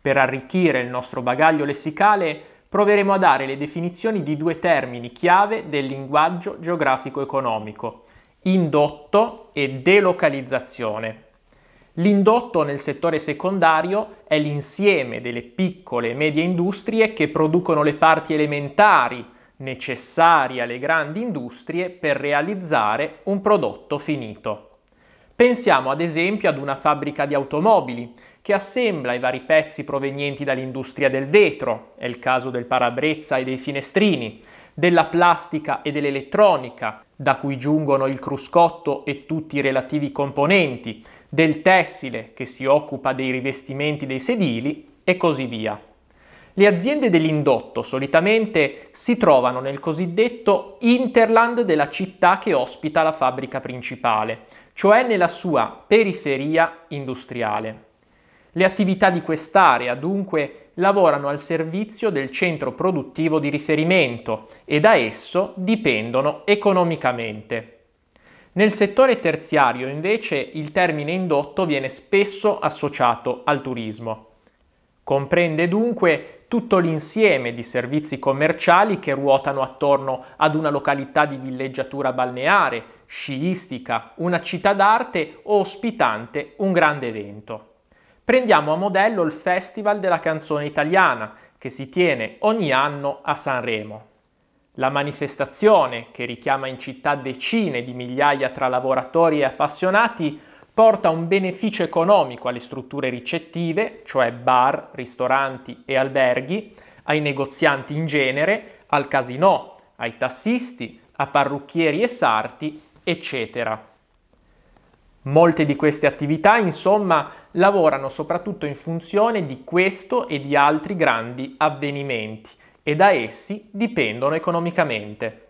Per arricchire il nostro bagaglio lessicale proveremo a dare le definizioni di due termini chiave del linguaggio geografico-economico, indotto e delocalizzazione. L'indotto nel settore secondario è l'insieme delle piccole e medie industrie che producono le parti elementari necessarie alle grandi industrie per realizzare un prodotto finito. Pensiamo ad esempio ad una fabbrica di automobili che assembla i vari pezzi provenienti dall'industria del vetro, è il caso del parabrezza e dei finestrini, della plastica e dell'elettronica, da cui giungono il cruscotto e tutti i relativi componenti, del tessile che si occupa dei rivestimenti dei sedili e così via. Le aziende dell'indotto solitamente si trovano nel cosiddetto interland della città che ospita la fabbrica principale, cioè nella sua periferia industriale. Le attività di quest'area dunque lavorano al servizio del centro produttivo di riferimento e da esso dipendono economicamente. Nel settore terziario invece il termine indotto viene spesso associato al turismo. Comprende dunque tutto l'insieme di servizi commerciali che ruotano attorno ad una località di villeggiatura balneare, sciistica, una città d'arte o ospitante un grande evento. Prendiamo a modello il Festival della canzone italiana, che si tiene ogni anno a Sanremo. La manifestazione, che richiama in città decine di migliaia tra lavoratori e appassionati, porta un beneficio economico alle strutture ricettive, cioè bar, ristoranti e alberghi, ai negozianti in genere, al casino, ai tassisti, a parrucchieri e sarti, eccetera. Molte di queste attività, insomma, lavorano soprattutto in funzione di questo e di altri grandi avvenimenti e da essi dipendono economicamente.